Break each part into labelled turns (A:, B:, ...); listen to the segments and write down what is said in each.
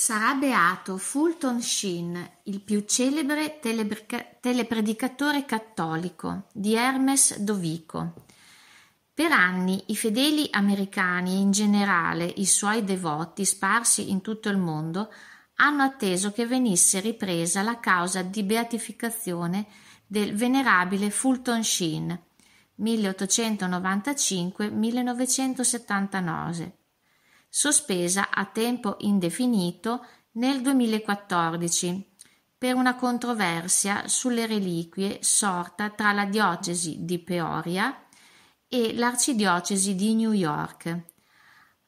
A: Sarà beato Fulton Sheen, il più celebre telepredicatore cattolico, di Hermes Dovico. Per anni i fedeli americani e in generale i suoi devoti sparsi in tutto il mondo hanno atteso che venisse ripresa la causa di beatificazione del venerabile Fulton Sheen 1895-1979 sospesa a tempo indefinito nel duemilaquattordici per una controversia sulle reliquie sorta tra la diocesi di Peoria e l'arcidiocesi di New York.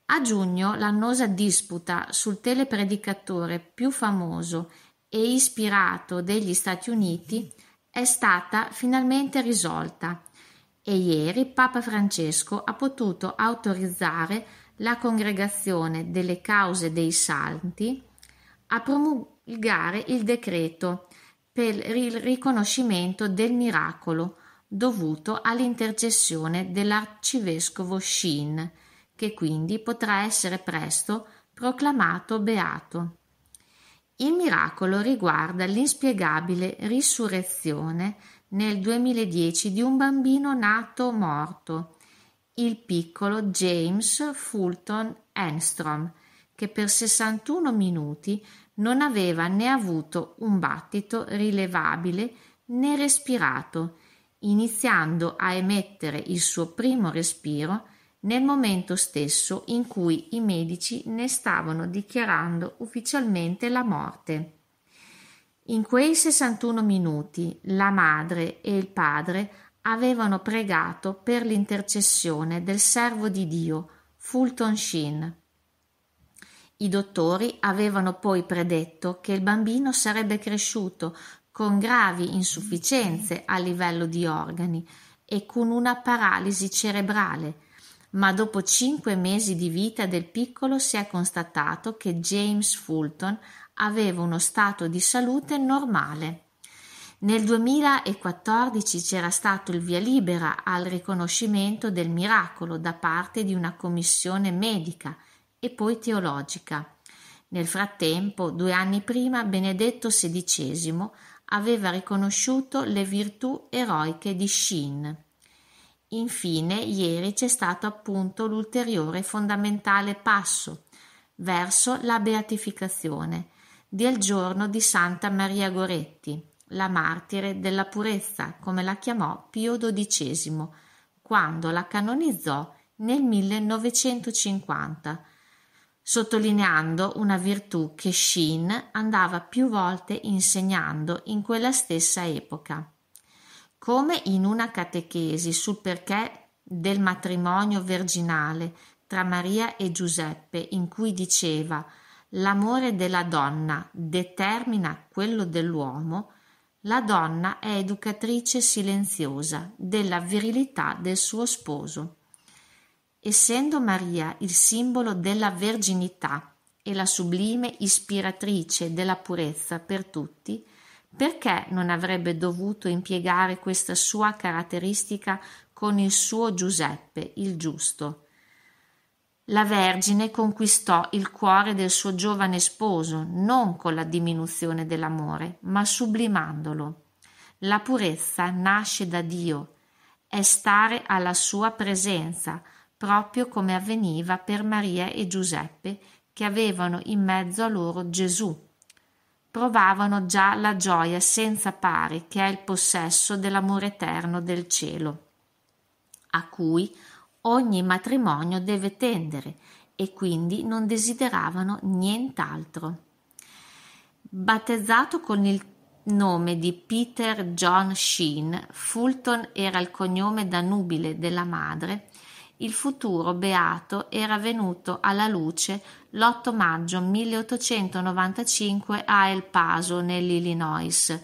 A: A giugno l'annosa disputa sul telepredicatore più famoso e ispirato degli Stati Uniti è stata finalmente risolta e ieri Papa Francesco ha potuto autorizzare la Congregazione delle Cause dei Santi a promulgare il decreto per il riconoscimento del miracolo dovuto all'intercessione dell'arcivescovo Shin, che quindi potrà essere presto proclamato beato. Il miracolo riguarda l'inspiegabile risurrezione nel 2010 di un bambino nato morto il piccolo James Fulton Enstrom, che per sessantuno minuti non aveva né avuto un battito rilevabile né respirato, iniziando a emettere il suo primo respiro nel momento stesso in cui i medici ne stavano dichiarando ufficialmente la morte. In quei 61 minuti la madre e il padre avevano pregato per l'intercessione del servo di Dio Fulton Sheen. I dottori avevano poi predetto che il bambino sarebbe cresciuto con gravi insufficienze a livello di organi e con una paralisi cerebrale, ma dopo cinque mesi di vita del piccolo si è constatato che James Fulton aveva uno stato di salute normale. Nel 2014 c'era stato il via libera al riconoscimento del miracolo da parte di una commissione medica e poi teologica. Nel frattempo, due anni prima, Benedetto XVI aveva riconosciuto le virtù eroiche di Shin. Infine, ieri c'è stato appunto l'ulteriore fondamentale passo verso la beatificazione del giorno di Santa Maria Goretti la martire della purezza, come la chiamò Pio XII, quando la canonizzò nel 1950, sottolineando una virtù che Shin andava più volte insegnando in quella stessa epoca. Come in una catechesi sul perché del matrimonio virginale tra Maria e Giuseppe, in cui diceva L'amore della donna determina quello dell'uomo, la donna è educatrice silenziosa della virilità del suo sposo. Essendo Maria il simbolo della verginità e la sublime ispiratrice della purezza per tutti, perché non avrebbe dovuto impiegare questa sua caratteristica con il suo Giuseppe, il giusto? La Vergine conquistò il cuore del suo giovane sposo non con la diminuzione dell'amore, ma sublimandolo. La purezza nasce da Dio, è stare alla sua presenza, proprio come avveniva per Maria e Giuseppe, che avevano in mezzo a loro Gesù. Provavano già la gioia senza pari che è il possesso dell'amore eterno del cielo, a cui Ogni matrimonio deve tendere e quindi non desideravano nient'altro. Battezzato con il nome di Peter John Sheen, Fulton era il cognome da nubile della madre, il futuro beato era venuto alla luce l'8 maggio 1895 a El Paso, nell'Illinois,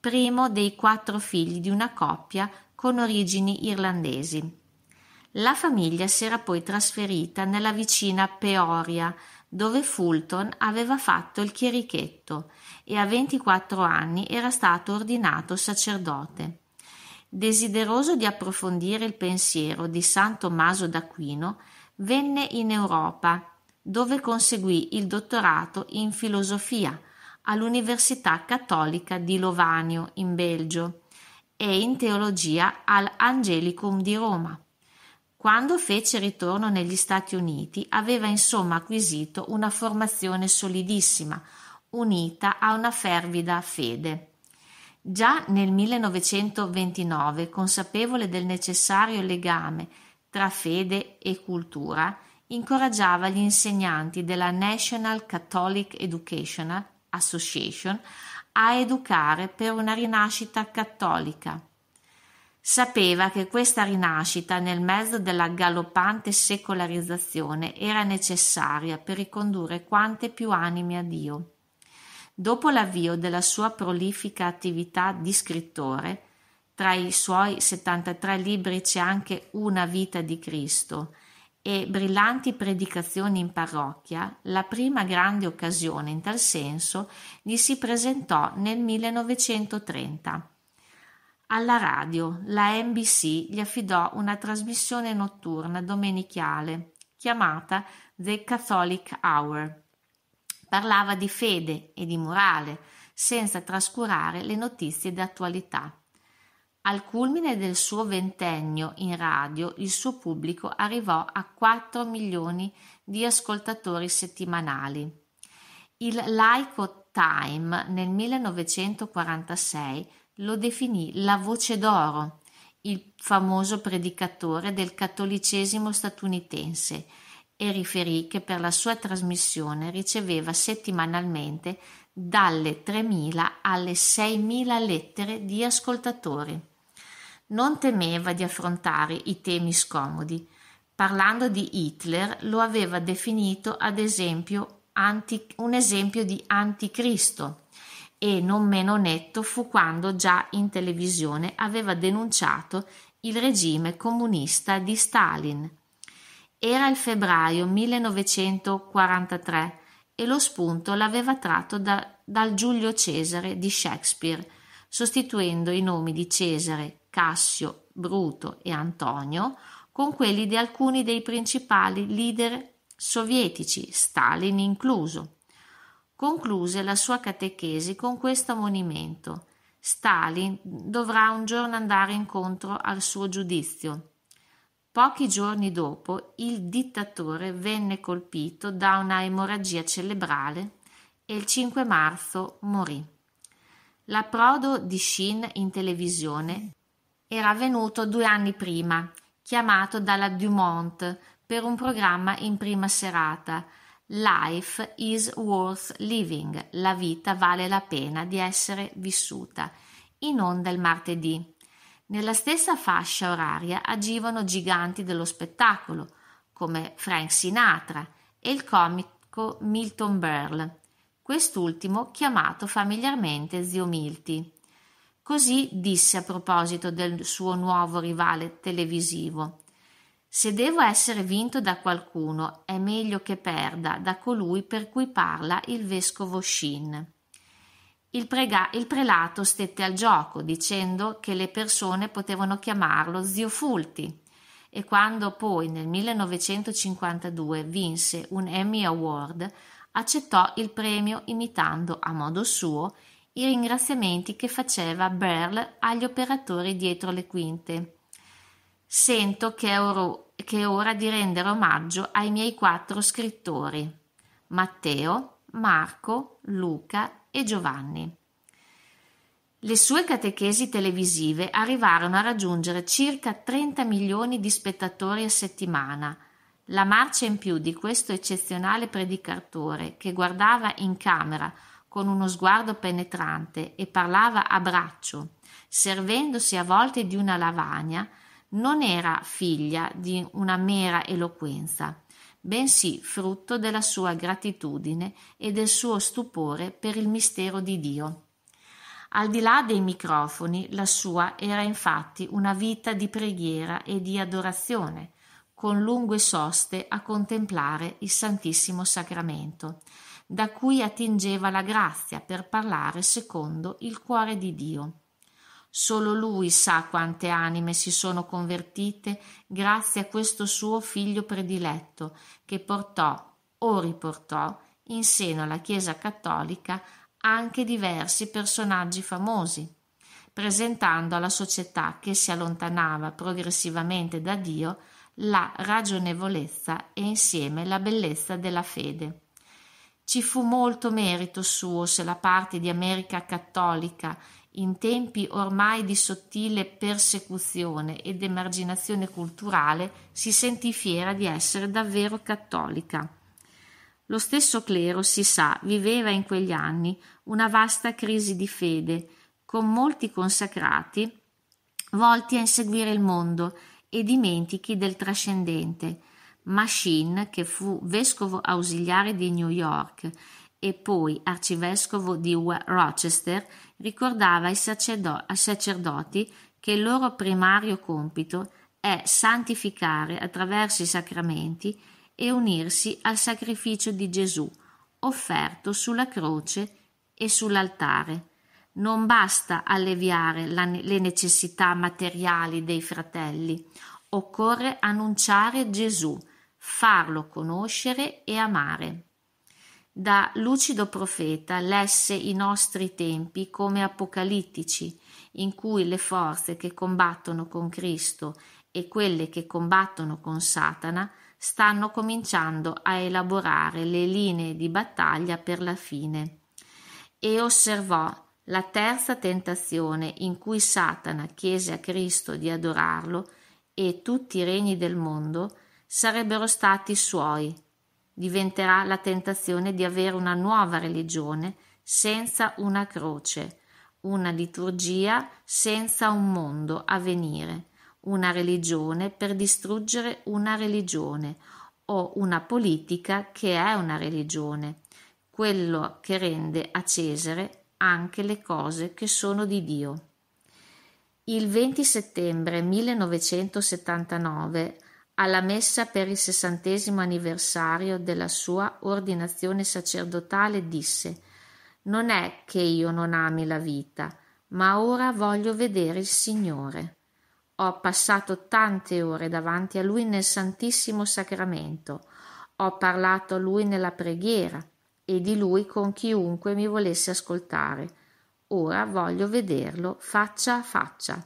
A: primo dei quattro figli di una coppia con origini irlandesi. La famiglia si era poi trasferita nella vicina Peoria, dove Fulton aveva fatto il chierichetto e a 24 anni era stato ordinato sacerdote. Desideroso di approfondire il pensiero di San Tommaso d'Aquino, venne in Europa, dove conseguì il dottorato in filosofia all'Università Cattolica di Lovanio, in Belgio, e in teologia all'Angelicum di Roma. Quando fece ritorno negli Stati Uniti aveva insomma acquisito una formazione solidissima, unita a una fervida fede. Già nel 1929, consapevole del necessario legame tra fede e cultura, incoraggiava gli insegnanti della National Catholic Educational Association a educare per una rinascita cattolica Sapeva che questa rinascita nel mezzo della galoppante secolarizzazione era necessaria per ricondurre quante più anime a Dio. Dopo l'avvio della sua prolifica attività di scrittore, tra i suoi 73 libri c'è anche Una vita di Cristo e brillanti predicazioni in parrocchia, la prima grande occasione in tal senso gli si presentò nel 1930 alla radio, la NBC gli affidò una trasmissione notturna domenicale chiamata The Catholic Hour. Parlava di fede e di morale, senza trascurare le notizie d'attualità. Al culmine del suo ventennio in radio, il suo pubblico arrivò a 4 milioni di ascoltatori settimanali. Il laico Time nel 1946 lo definì la voce d'oro, il famoso predicatore del cattolicesimo statunitense, e riferì che per la sua trasmissione riceveva settimanalmente dalle 3.000 alle 6.000 lettere di ascoltatori. Non temeva di affrontare i temi scomodi. Parlando di Hitler lo aveva definito ad esempio anti, un esempio di anticristo e non meno netto fu quando già in televisione aveva denunciato il regime comunista di Stalin. Era il febbraio 1943 e lo spunto l'aveva tratto da, dal Giulio Cesare di Shakespeare, sostituendo i nomi di Cesare, Cassio, Bruto e Antonio con quelli di alcuni dei principali leader sovietici, Stalin incluso concluse la sua catechesi con questo ammonimento. Stalin dovrà un giorno andare incontro al suo giudizio. Pochi giorni dopo il dittatore venne colpito da una emorragia cerebrale e il 5 marzo morì. L'approdo di Shin in televisione era avvenuto due anni prima, chiamato dalla Dumont per un programma in prima serata, Life is worth living. La vita vale la pena di essere vissuta. In onda il martedì. Nella stessa fascia oraria agivano giganti dello spettacolo, come Frank Sinatra e il comico Milton Berle, quest'ultimo chiamato familiarmente zio Milti. Così disse a proposito del suo nuovo rivale televisivo. Se devo essere vinto da qualcuno, è meglio che perda da colui per cui parla il vescovo Shin. Il, prega- il, prelato stette al gioco, dicendo che le persone potevano chiamarlo zio Fulti. E quando poi nel 1952 vinse un Emmy Award, accettò il premio imitando a modo suo i ringraziamenti che faceva Berle agli operatori dietro le quinte Sento che è, oro, che è ora di rendere omaggio ai miei quattro scrittori, Matteo, Marco, Luca e Giovanni. Le sue catechesi televisive arrivarono a raggiungere circa 30 milioni di spettatori a settimana. La marcia in più di questo eccezionale predicatore, che guardava in camera con uno sguardo penetrante e parlava a braccio, servendosi a volte di una lavagna, non era figlia di una mera eloquenza, bensì frutto della sua gratitudine e del suo stupore per il mistero di Dio. Al di là dei microfoni, la sua era infatti una vita di preghiera e di adorazione, con lunghe soste a contemplare il Santissimo Sacramento, da cui attingeva la grazia per parlare secondo il cuore di Dio. Solo lui sa quante anime si sono convertite grazie a questo suo figlio prediletto, che portò o riportò in seno alla Chiesa cattolica anche diversi personaggi famosi, presentando alla società che si allontanava progressivamente da Dio la ragionevolezza e insieme la bellezza della fede. Ci fu molto merito suo se la parte di America cattolica in tempi ormai di sottile persecuzione ed emarginazione culturale, si sentì fiera di essere davvero cattolica. Lo stesso clero, si sa, viveva in quegli anni una vasta crisi di fede, con molti consacrati volti a inseguire il mondo e dimentichi del trascendente. Machine, che fu vescovo ausiliare di New York e poi arcivescovo di Rochester, ricordava ai sacerdoti che il loro primario compito è santificare attraverso i sacramenti e unirsi al sacrificio di Gesù, offerto sulla croce e sull'altare. Non basta alleviare la, le necessità materiali dei fratelli, occorre annunciare Gesù, farlo conoscere e amare. Da lucido profeta lesse i nostri tempi come apocalittici, in cui le forze che combattono con Cristo e quelle che combattono con Satana stanno cominciando a elaborare le linee di battaglia per la fine. E osservò la terza tentazione in cui Satana chiese a Cristo di adorarlo e tutti i regni del mondo sarebbero stati suoi diventerà la tentazione di avere una nuova religione senza una croce, una liturgia senza un mondo a venire, una religione per distruggere una religione o una politica che è una religione, quello che rende a Cesare anche le cose che sono di Dio. Il 20 settembre 1979 alla messa per il sessantesimo anniversario della sua ordinazione sacerdotale disse Non è che io non ami la vita, ma ora voglio vedere il Signore. Ho passato tante ore davanti a Lui nel Santissimo Sacramento, ho parlato a Lui nella preghiera e di Lui con chiunque mi volesse ascoltare. Ora voglio vederlo faccia a faccia.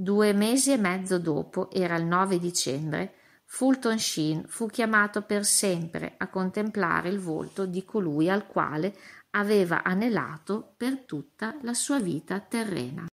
A: Due mesi e mezzo dopo, era il nove dicembre, Fulton Sheen fu chiamato per sempre a contemplare il volto di colui al quale aveva anelato per tutta la sua vita terrena.